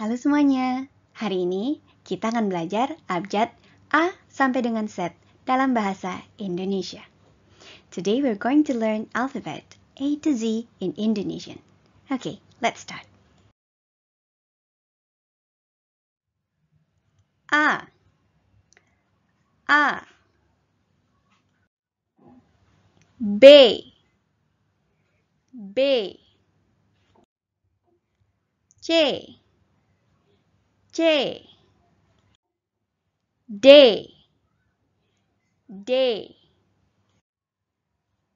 Halo semuanya, hari ini kita akan belajar abjad A sampai dengan Z dalam bahasa Indonesia. Today we're going to learn alphabet A to Z in Indonesian. Okay, let's start. A A B B C J day day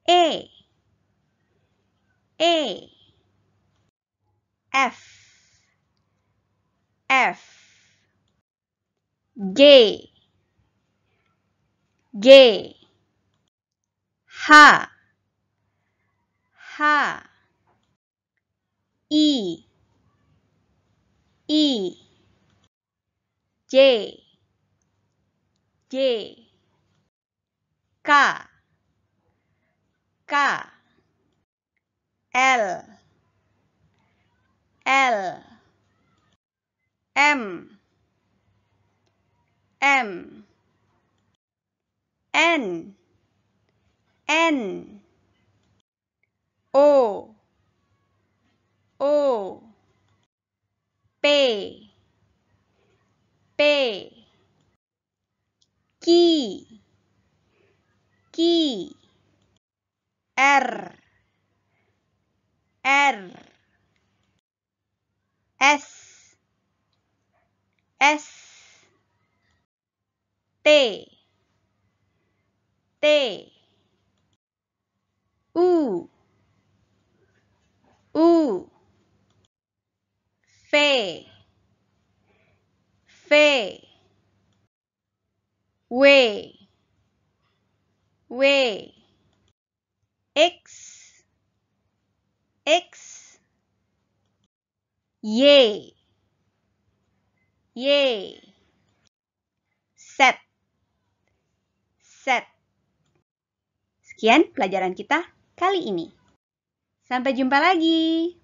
A A F F gay gay ha ha e e J J K K L L M M N N O O P pay key key r r s s t t u u fe W W X X Y Y Set Set Sekian pelajaran kita kali ini. Sampai jumpa lagi.